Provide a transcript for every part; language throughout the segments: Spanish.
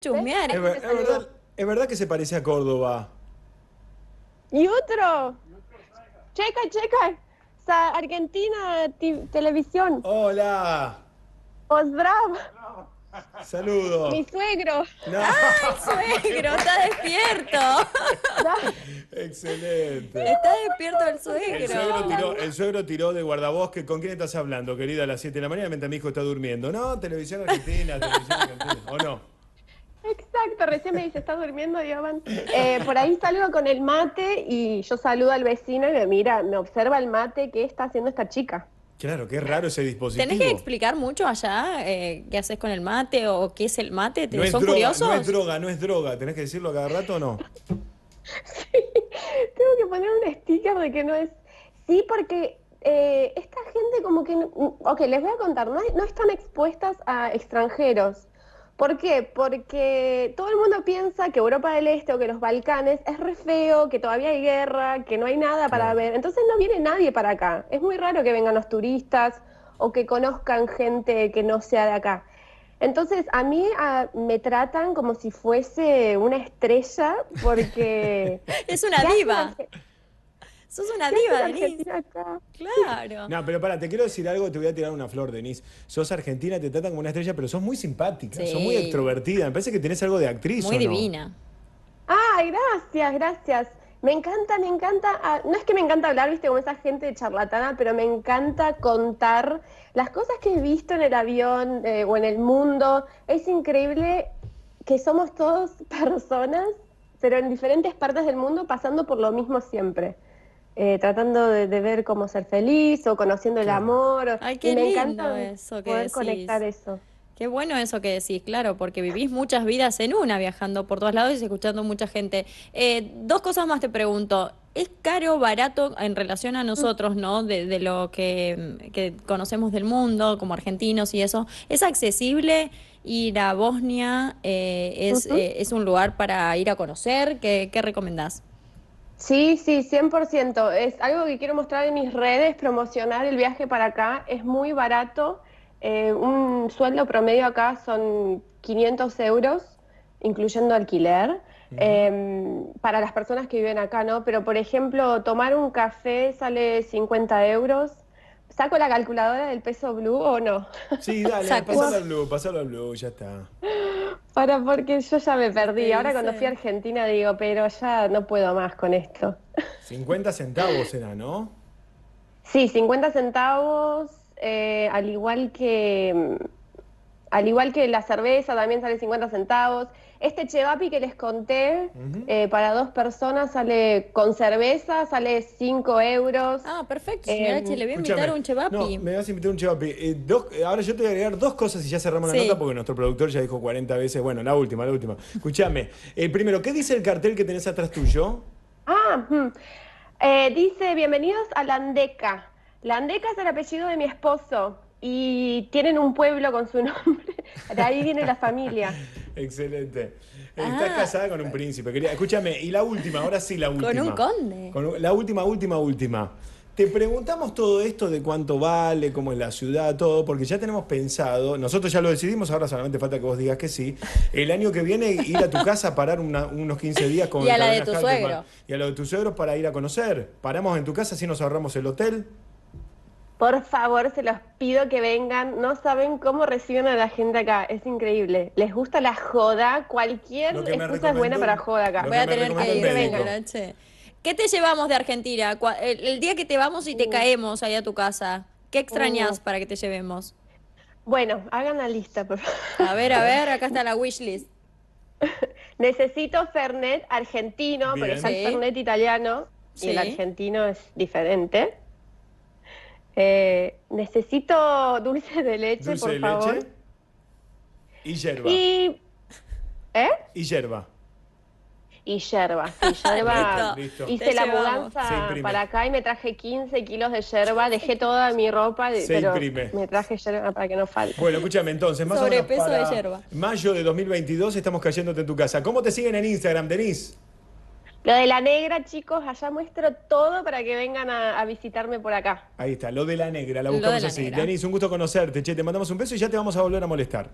Chumear. ¿eh? Es, verdad, que se parece a Córdoba. Y otro. Checa, checa. Sa Argentina Televisión. Hola. Os bravo. Saludos. Mi suegro. No. ¡Ay, ah, suegro! ¡Está despierto! Excelente. Está despierto el suegro. El suegro, tiró, de guardabosque. ¿Con quién estás hablando, querida? A las 7 de la mañana mientras mi hijo está durmiendo. No, televisión argentina, televisión argentina. ¿O no? me dice, ¿estás durmiendo, Eh, por ahí salgo con el mate y yo saludo al vecino y me mira, me observa el mate, ¿qué está haciendo esta chica? Claro, qué raro ese dispositivo. ¿Tenés que explicar mucho allá eh, qué haces con el mate o qué es el mate? ¿Te, curiosos? No es droga, no es droga. ¿Tenés que decirlo cada rato o no? sí, tengo que poner un sticker de que no es... Sí, porque eh, esta gente como que... Ok, les voy a contar, no, no están expuestas a extranjeros. ¿Por qué? Porque todo el mundo piensa que Europa del Este o que los Balcanes es re feo, que todavía hay guerra, que no hay nada para ver. Entonces no viene nadie para acá. Es muy raro que vengan los turistas o que conozcan gente que no sea de acá. Entonces a mí me tratan como si fuese una estrella porque... es una diva. Sos una diva, Denise. Claro. No, pero para, te quiero decir algo, te voy a tirar una flor, Denise. Sos argentina, te tratan como una estrella, pero sos muy simpática, son sos muy extrovertida. Me parece que tenés algo de actriz. Muy divina. Ah, gracias, gracias. Me encanta, me encanta, ah, no es que me encanta hablar, viste, con esa gente de charlatana, pero me encanta contar las cosas que he visto en el avión eh, o en el mundo. Es increíble que somos todos personas, pero en diferentes partes del mundo pasando por lo mismo siempre. Eh, tratando de, ver cómo ser feliz o conociendo el amor. Ay, me encanta poder conectar eso. Qué bueno eso que decís, claro, porque vivís muchas vidas en una, viajando por todos lados y escuchando mucha gente. Eh, dos cosas más te pregunto. ¿Es caro o barato en relación a nosotros, no? De, lo que, conocemos del mundo, como argentinos y eso. ¿Es accesible ir a Bosnia? Eh, es, ¿Es un lugar para ir a conocer? ¿Qué, qué recomendás? Sí, sí, 100%. Es algo que quiero mostrar en mis redes, promocionar el viaje para acá. Es muy barato. Eh, un sueldo promedio acá son 500 euros, incluyendo alquiler, em, para las personas que viven acá, ¿no? Pero, por ejemplo, tomar un café sale 50 euros. ¿Saco la calculadora del peso blue o no? Sí, dale, pasalo al blue, pasalo al blue, ya está. Ahora porque yo ya me perdí. Ahora cuando fui a Argentina digo, pero ya no puedo más con esto. 50 centavos era, ¿no? Sí, 50 centavos, eh, al igual que mm, al igual que la cerveza también sale 50 centavos. Este chevapi que les conté eh, para dos personas sale con cerveza, sale 5 euros. Ah, perfecto, em, le voy a invitar un chevapi. No, me vas a invitar un chevapi. Eh, ahora yo te voy a agregar dos cosas y ya cerramos la nota porque nuestro productor ya dijo 40 veces. Bueno, la última, la última. Escúchame. El eh, primero, ¿qué dice el cartel que tenés atrás tuyo? Ah, mm. dice, bienvenidos a Landeca. Landeca es el apellido de mi esposo y tienen un pueblo con su nombre. De ahí viene la familia. Excelente. Estás ah. casada con un príncipe. Quería, escúchame, y la última, ahora sí la última. Con un conde. la última, última, última. Te preguntamos todo esto de cuánto vale, cómo es la ciudad, todo, porque ya tenemos pensado, nosotros ya lo decidimos, ahora solamente falta que vos digas que sí. El año que viene ir a tu casa a parar unos 15 días con... Y a la de tu suegro. Y a lo de tu suegro para ir a conocer. Paramos en tu casa, así nos ahorramos el hotel. Por favor, se los pido que vengan. No saben cómo reciben a la gente acá. Es increíble. Les gusta la joda. Cualquier excusa es buena para joda acá. Voy a tener que ir. ¿Qué te llevamos de Argentina? El, día que te vamos y te uh. caemos ahí a tu casa. ¿Qué extrañas uh. para que te llevemos? Bueno, hagan la lista, por favor. A ver, a ver, acá está la wishlist. Necesito Fernet argentino, porque el Fernet italiano y el argentino es diferente. Eh, necesito dulce de leche, por de favor. Leche y yerba. Y, ¿Eh? Y yerba. Y yerba, yerba. Hice la mudanza para acá y me traje 15 kilos de yerba, dejé toda mi ropa, Se me traje yerba para que no falte. Bueno, escúchame entonces, más Sobrepeso o menos de hierba Mayo de 2022 estamos cayéndote en tu casa. ¿Cómo te siguen en Instagram, Denise? Lo de la negra, chicos, allá muestro todo para que vengan a, visitarme por acá. Ahí está, lo de la negra, la buscamos así. Denis, un gusto conocerte, che, te mandamos un beso y ya te vamos a volver a molestar.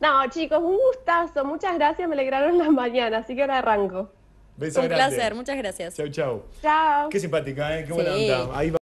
No, chicos, un gustazo, muchas gracias, me alegraron las mañanas, así que ahora arranco. un placer, muchas gracias. Chau, chau. Chao. Qué simpática, ¿eh? qué buena Ahí va